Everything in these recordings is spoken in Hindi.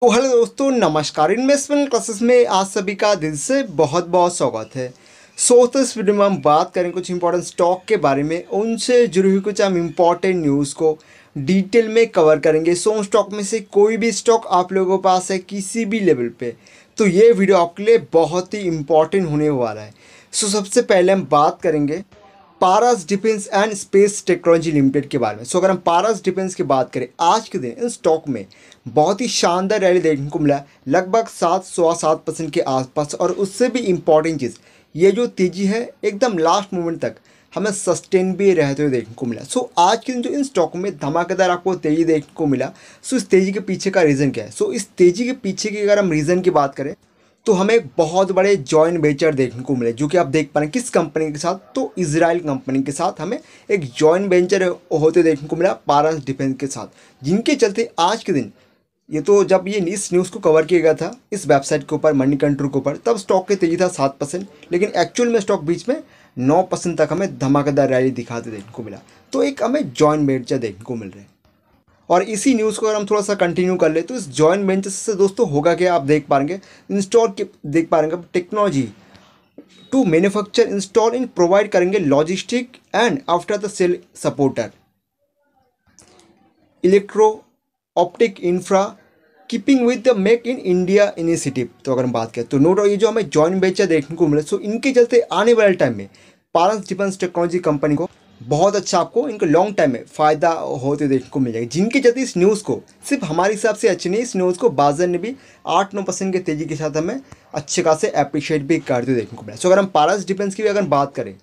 तो हेलो दोस्तों नमस्कार इन्वेस्टमेंट क्लासेस में आज सभी का दिल से बहुत बहुत स्वागत है सो तो इस वीडियो में हम बात करें कुछ इंपॉर्टेंट स्टॉक के बारे में उनसे जुड़ी हुई कुछ हम इम्पॉर्टेंट न्यूज़ को डिटेल में कवर करेंगे सो स्टॉक में से कोई भी स्टॉक आप लोगों के पास है किसी भी लेवल पर तो ये वीडियो आपके लिए बहुत ही इम्पॉर्टेंट होने वाला है सो सबसे पहले हम बात करेंगे Paras defence and space technology limited के बारे में सो अगर हम पारस डिफेंस की बात करें आज के दिन इन स्टॉक में बहुत ही शानदार रैली देखने को मिला लगभग सात सवा सात परसेंट के आसपास और उससे भी इम्पॉर्टेंट चीज़ ये जो तेज़ी है एकदम लास्ट मोमेंट तक हमें सस्टेन भी रहते हुए देखने को मिला सो so, आज के दिन जो इन स्टॉक में धमाकेदार आपको तेज़ी देखने को मिला सो so, इस तेज़ी के पीछे का रीज़न क्या है सो so, इस तेज़ी के पीछे की अगर हम रीज़न की बात करें तो हमें बहुत बड़े जॉइंट वेंचर देखने को मिले जो कि आप देख पा रहे हैं किस कंपनी के साथ तो इसराइल कंपनी के साथ हमें एक जॉइंट वेंचर होते देखने को मिला पारस डिफेंस के साथ जिनके चलते आज के दिन ये तो जब ये इस न्यूज़ को कवर किया गया था इस वेबसाइट के ऊपर मनी कंट्रोल के ऊपर तब स्टॉक की तेजी था सात परसेंट लेकिन एक्चुअल में स्टॉक बीच में नौ परसेंट तक हमें धमाकेदार रैली दिखाते देखने को मिला तो एक हमें जॉइंट वेंचर देखने को मिल रहे हैं और इसी न्यूज़ को अगर हम थोड़ा सा कंटिन्यू कर ले तो इस जॉइंट वेंचर से दोस्तों होगा क्या आप देख पाएंगे इंस्टॉल देख पाएंगे technology to manufacture install in provide करेंगे logistic and after the sale supporter electro optic infra keeping with the make in India initiative तो अगर हम बात करें तो नोट ये जो हमें जॉइंट वेंचर देखने को मिले सो इनके चलते आने वाले टाइम में पारस डिफेंस टेक्नोलॉजी कंपनी को बहुत अच्छा आपको इनको लॉन्ग टाइम में फ़ायदा होते देखने को मिलेगा जिनके चलते इस न्यूज़ को सिर्फ हमारे हिसाब से अच्छी नहीं इस न्यूज़ को बाजार ने भी आठ नौ परसेंट की तेज़ी के साथ हमें अच्छे खासे अप्रिशिएट भी करते देखने को मिला सो अगर हम पारस डिफेंस की भी अगर बात करें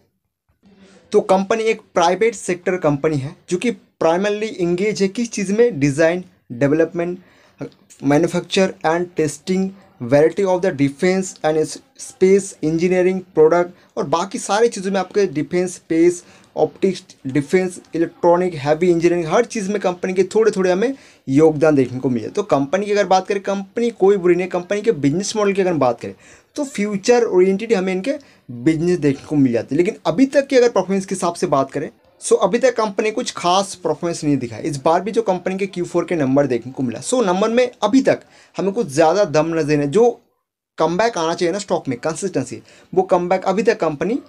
तो कंपनी एक प्राइवेट सेक्टर कंपनी है जो कि प्राइमरली इंगेज है किस चीज़ में design development manufacture and testing variety of the defence and space engineering product और बाकी सारी चीज़ों में आपके defence space optics defence electronic heavy engineering हर चीज़ में कंपनी के थोड़े थोड़े हमें योगदान देखने को मिले तो कंपनी की अगर बात करें कंपनी कोई बुरी नहीं कंपनी के बिजनेस मॉडल की अगर बात करें तो फ्यूचर ओरिएंटेड हमें इनके बिजनेस देखने को मिल जाते हैं लेकिन अभी तक की अगर परफॉर्मेंस के हिसाब से बात करें सो अभी तक कंपनी कुछ खास परफॉर्मेंस नहीं दिखा इस बार भी जो कंपनी के क्यू के नंबर देखने को मिला सो नंबर में अभी तक हमें कुछ ज़्यादा दम नजर है जो कम आना चाहिए ना स्टॉक में कंसिस्टेंसी वो कम अभी तक कंपनी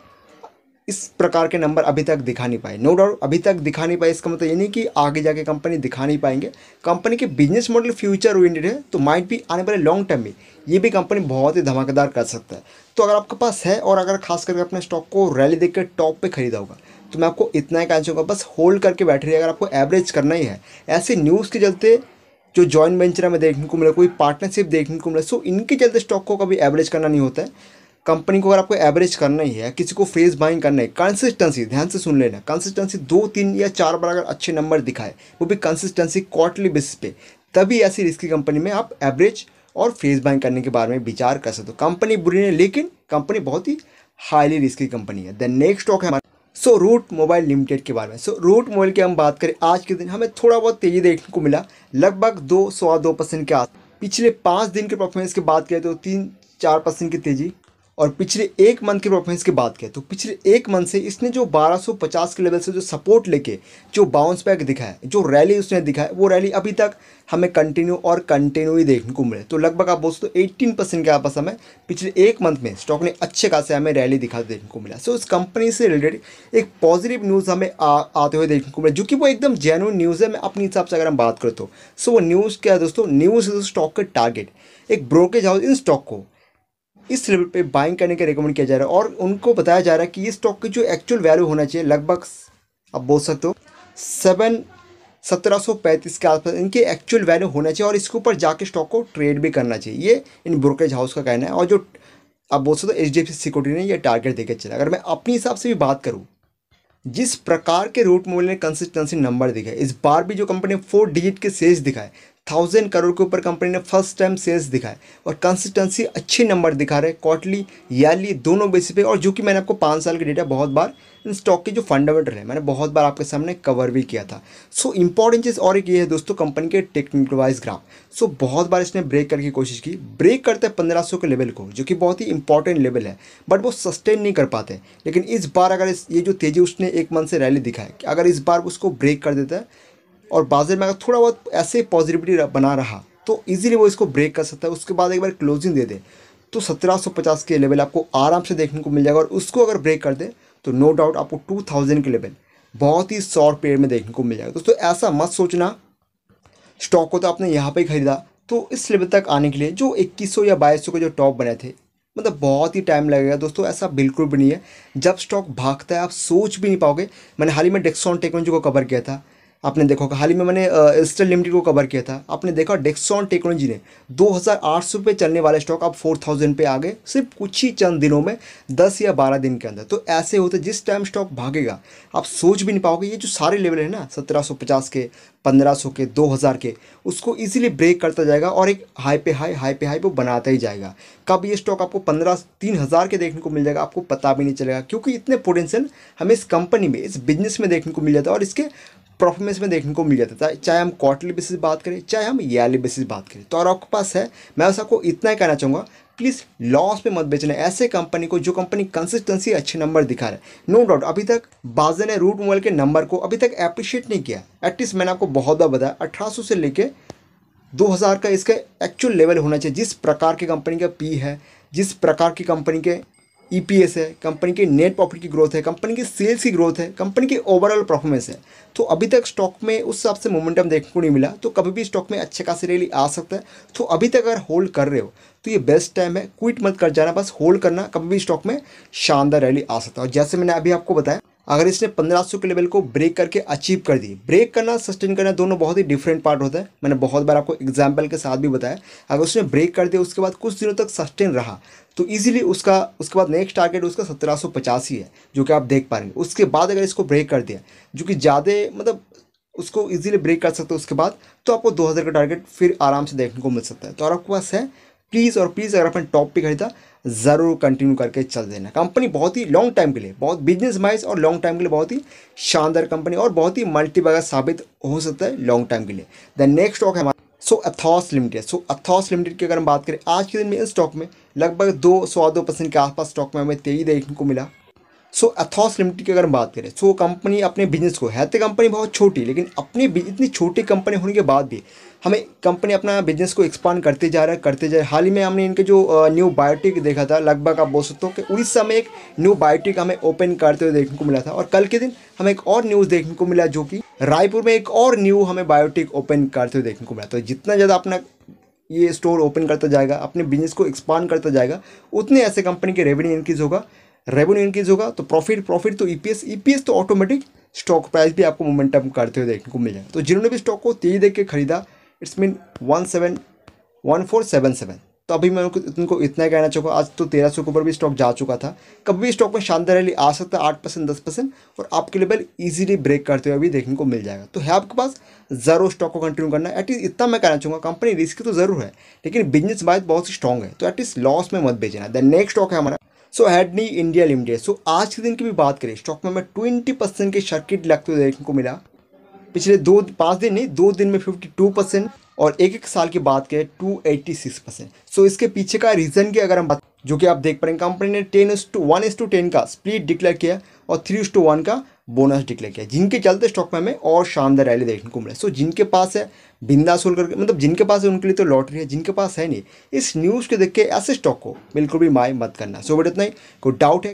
इस प्रकार के नंबर अभी तक दिखा नहीं पाए नो डाउट अभी तक दिखा नहीं पाए इसका मतलब ये नहीं कि आगे जाके कंपनी दिखा नहीं पाएंगे कंपनी के बिजनेस मॉडल फ्यूचर ओरिएंटेड है तो माइट भी आने वाले लॉन्ग टर्म में ये भी कंपनी बहुत ही धमाकेदार कर सकता है तो अगर आपके पास है और अगर खास करके अपने स्टॉक को रैली देख टॉप पर खरीदा होगा तो मैं आपको इतना ही कहना चाहूँगा बस होल्ड करके बैठ रही है अगर आपको एवरेज करना ही है ऐसे न्यूज़ के चलते जो जॉइंट वेंचर में देखने को मिला कोई पार्टनरशिप देखने को मिला सो इनके चलते स्टॉक को कभी एवरेज करना नहीं होता है कंपनी को अगर आपको एवरेज करना ही है किसी को फेस बाइंग करना है कंसिस्टेंसी ध्यान से सुन लेना कंसिस्टेंसी दो तीन या चार बार अगर अच्छे नंबर दिखाए वो भी कंसिस्टेंसी क्वार्टरली बेसिस पे तभी ऐसी रिस्की कंपनी में आप एवरेज और फेस बाइंग करने के बारे में विचार कर सकते हो कंपनी बुरी नहीं लेकिन कंपनी बहुत ही हाईली रिस्की कंपनी है द नेक्स्ट स्टॉक है हमारा सो रूट मोबाइल लिमिटेड के बारे में सो रूट मोबाइल की हम बात करें आज के दिन हमें थोड़ा बहुत तेज़ी देखने को मिला लगभग दो सवा दो परसेंट के आस पिछले पाँच दिन के परफॉर्मेंस की बात करें तो तीन चार परसेंट की तेज़ी और पिछले एक मंथ के परफॉर्मेंस की बात करें तो पिछले एक मंथ से इसने जो 1250 के लेवल से जो सपोर्ट लेके जो बाउंस बैक दिखा है जो रैली उसने दिखा है वो रैली अभी तक हमें कंटिन्यू और कंटिन्यू ही देखने को मिले तो लगभग आप दोस्तों एट्टीन परसेंट के आपस हमें पिछले एक मंथ में स्टॉक ने अच्छे खासे हमें रैली दिखाते देखने को मिला सो उस कंपनी से रिलेटेड एक पॉजिटिव न्यूज़ हमें आ, आते हुए देखने को मिला जो कि वो एकदम जेनुअन न्यूज़ है मैं अपने हिसाब से अगर हम बात करें तो सो वो न्यूज़ क्या है दोस्तों न्यूज़ स्टॉक के टारगेट एक ब्रोकेज हाउस इन स्टॉक को इस लेवल पे बाइंग करने का रिकमेंड किया जा रहा है और उनको बताया जा रहा है कि ये स्टॉक की जो एक्चुअल वैल्यू होना चाहिए लगभग आप बोल सकते हो सेवन सत्रह सौ पैंतीस के आसपास इनके एक्चुअल वैल्यू होना चाहिए और इसके ऊपर जाके स्टॉक को ट्रेड भी करना चाहिए ये इन ब्रोकरेज हाउस का कहना है और जो आप बोल सकते हो H D F C security ने यह टारगेट देकर चला अगर मैं अपने हिसाब से भी बात करूँ जिस प्रकार के रूट मूल्य ने कंसिस्टेंसी नंबर दिखाए इस बार भी जो कंपनी ने फोर डिजिट के सेल्स दिखाए थाउजेंड करोड़ के ऊपर कंपनी ने फर्स्ट टाइम सेल्स दिखाए और कंसिस्टेंसी अच्छे नंबर दिखा रहे क्वार्टली ईयरली दोनों बेसिस पे और जो कि मैंने आपको पाँच साल के डेटा बहुत बार इन स्टॉक के जो फंडामेंटल है मैंने बहुत बार आपके सामने कवर भी किया था सो इंपॉर्टेंट चीज़ और एक ये है दोस्तों कंपनी के टेक्निकल वाइज ग्राफ सो बहुत बार इसने ब्रेक करने की कोशिश की ब्रेक करते हैं पंद्रह के लेवल को जो कि बहुत ही इंपॉर्टेंट लेवल है बट वो सस्टेन नहीं कर पाते लेकिन इस बार अगर इस ये जो तेज़ी उसने एक मंथ से रैली दिखाई अगर इस बार उसको ब्रेक कर देता है और बाजार में अगर थोड़ा बहुत ऐसे पॉजिटिविटी बना रहा तो इजीली वो इसको ब्रेक कर सकता है उसके बाद एक बार क्लोजिंग दे दे तो 1750 के लेवल आपको आराम से देखने को मिल जाएगा और उसको अगर ब्रेक कर दे तो नो डाउट आपको 2000 के लेवल बहुत ही शॉर्ट पीरियड में देखने को मिल जाएगा दोस्तों ऐसा मत सोचना स्टॉक को तो आपने यहाँ पर खरीदा तो इस लेवल तक आने के लिए जो 2100 या 2200 के जो टॉप बने थे मतलब बहुत ही टाइम लगेगा दोस्तों ऐसा बिल्कुल भी नहीं है जब स्टॉक भागता है आप सोच भी नहीं पाओगे मैंने हाल ही में डेक्सॉन टेक्नोलॉजी को कवर किया था आपने देखा होगा हाल ही में मैंने एस्टर लिमिटेड को कवर किया था आपने देखा डेक्सॉन टेक्नोलॉजी ने दो हज़ार पे चलने वाले स्टॉक अब 4000 पे आ गए सिर्फ कुछ ही चंद दिनों में 10 या 12 दिन के अंदर तो ऐसे होते जिस टाइम स्टॉक भागेगा आप सोच भी नहीं पाओगे ये जो सारे लेवल है ना 1750 के 1500 के 2000 के उसको इजीली ब्रेक करता जाएगा और एक हाई पे हाई हाई पे हाई वो बनाता ही जाएगा कब ये स्टॉक आपको पंद्रह तीन हज़ार के देखने को मिल जाएगा आपको पता भी नहीं चलेगा क्योंकि इतने पोटेंशियल हमें इस कंपनी में इस बिजनेस में देखने को मिल जाता है और इसके परफॉर्मेंस में देखने को मिल जाता था चाहे हम क्वार्टरली बेसिस बात करें चाहे हम ईयरली बेसिस बात करें तो और आपके पास है मैं बस आपको इतना ही कहना चाहूँगा प्लीज़ लॉस पे मत बेचना ऐसे कंपनी को जो कंपनी कंसिस्टेंसी अच्छे नंबर दिखा रहा है नो डाउट अभी तक बाजे ने रूट मोबाइल के नंबर को अभी तक अप्रिशिएट नहीं किया एटलीस्ट मैंने आपको बहुत बार बताया अठारह से लेके 2000 का इसका एक्चुअल लेवल होना चाहिए जिस प्रकार की कंपनी का पी है जिस प्रकार की कंपनी के ईपीएस e है कंपनी की नेट प्रॉफिट की ग्रोथ है कंपनी की सेल्स की ग्रोथ है कंपनी की ओवरऑल परफॉर्मेंस है तो अभी तक स्टॉक में उस हिसाब से मोमेंटम देखने को नहीं मिला तो कभी भी स्टॉक में अच्छे खासी रैली आ सकता है तो अभी तक अगर होल्ड कर रहे हो तो ये बेस्ट टाइम है क्विट मत कर जाना बस होल्ड करना कभी भी स्टॉक में शानदार रैली आ सकता है और जैसे मैंने अभी आपको बताया अगर इसने पंद्रह सौ के लेवल को ब्रेक करके अचीव कर दी ब्रेक करना सस्टेन करना दोनों बहुत ही डिफरेंट पार्ट होता है मैंने बहुत बार आपको एग्जाम्पल के साथ भी बताया अगर उसने ब्रेक कर दिया उसके बाद कुछ दिनों तक सस्टेन रहा तो इजीली उसका उसके बाद नेक्स्ट टारगेट उसका सत्रह सौ ही है जो कि आप देख पा रहे हैं उसके बाद अगर इसको ब्रेक कर दिया जो कि ज़्यादा मतलब उसको ईजिली ब्रेक कर सकते हो उसके बाद तो आपको दो का टारगेट फिर आराम से देखने को मिल सकता है तो और आपके पास है प्लीज़ और प्लीज़ अगर अपने टॉप पे खरीदा ज़रूर कंटिन्यू करके चल देना कंपनी बहुत ही लॉन्ग टाइम के लिए बहुत बिजनेस वाइज और लॉन्ग टाइम के लिए बहुत ही शानदार कंपनी और बहुत ही मल्टीबैगर साबित हो सकता है लॉन्ग टाइम के लिए द नेक्स्ट स्टॉक हमारा सो अथॉस लिमिटेड सो अथॉस लिमिटेड की अगर हम बात करें आज के दिन में इस स्टॉक में लगभग दो सौ दो परसेंट के आसपास स्टॉक में हमें तेजी देखने को मिला सो अथॉस लिमिटेड की अगर हम बात करें सो कंपनी अपने बिजनेस को है तो कंपनी बहुत छोटी लेकिन अपनी इतनी छोटी कंपनी होने के बाद भी हमें कंपनी अपना बिजनेस को एक्सपांड करते जा रहा है करते जा रहा है हाल ही में हमने इनके जो न्यू बायोटिक देखा था लगभग आप बोल सकते हो कि उड़ीसा में एक न्यू बायोटिक हमें ओपन करते हुए देखने को मिला था और कल के दिन हमें एक और न्यूज़ देखने को मिला जो कि रायपुर में एक और न्यू हमें बायोटिक ओपन करते हुए देखने को मिला तो जितना ज़्यादा अपना ये स्टोर ओपन करता जाएगा अपने बिजनेस को एक्सपांड करता जाएगा उतने ऐसे कंपनी के रेवेन्यू इंक्रीज़ होगा रेवेन्यू इंक्रीज होगा तो प्रॉफिट प्रॉफिट तो ईपीएस e ईपीएस e तो ऑटोमेटिक स्टॉक प्राइस भी आपको मोमेंटम करते हुए देखने को मिल जाएगा तो जिन्होंने भी स्टॉक को तेजी देख के खरीदा it's mean one seven one four seven seven तो अभी मैं उनको उनको इतना ही कहना चाहूँगा आज तो तेरह सौ के ऊपर भी स्टॉक जा चुका था कभी भी स्टॉक में शानदार रैली आ सकता है आठ परसेंट दस परसेंट और आपके लेवल इजीली ब्रेक करते हुए भी देखने को मिल जाएगा तो है आपके पास ज़रूर स्टॉक को कंटिन्यू करना है एटलीस्ट इतना मैं कहना चाहूँगा कंपनी रिस्क तो ज़रूर है लेकिन बिजनेस वाइज बहुत स्ट्रॉग है तो एटलीस्ट लॉस में मत बेचना द नेक्स्ट स्टॉक है हमारा सो हैडनी इंडिया लिमिटेड सो आज के दिन की भी बात करें स्टॉक में हमें ट्वेंटी परसेंट के सर्किट लगते हुए देखने को मिला पिछले दो पाँच दिन नहीं दो दिन में फिफ्टी टू परसेंट और एक एक साल की बात करें two eighty six percent so इसके पीछे का रीज़न की अगर हम बात जो कि आप देख पा रहे हैं कंपनी ने ten is to one is to ten का स्प्लिट डिक्लेयर किया और थ्री इंस टू वन का बोनस डिक्लेयर किया जिनके चलते स्टॉक में हमें और शानदार रैली देखने को मिले सो जिनके पास है बिंदा सोल करके मतलब जिनके पास है उनके लिए तो लॉटरी है जिनके पास है नहीं इस न्यूज़ को देख के ऐसे स्टॉक को बिल्कुल भी माय मत करना सो बट इतना ही कोई डाउट है